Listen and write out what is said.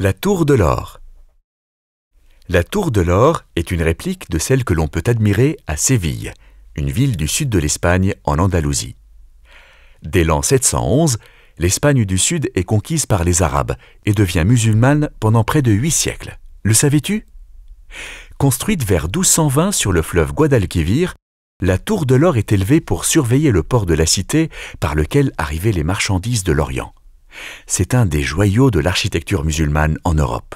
La tour de l'or. La tour de l'or est une réplique de celle que l'on peut admirer à Séville, une ville du sud de l'Espagne en Andalousie. Dès l'an 711, l'Espagne du sud est conquise par les Arabes et devient musulmane pendant près de huit siècles. Le savais-tu Construite vers 1220 sur le fleuve Guadalquivir, la tour de l'or est élevée pour surveiller le port de la cité par lequel arrivaient les marchandises de l'Orient. C'est un des joyaux de l'architecture musulmane en Europe.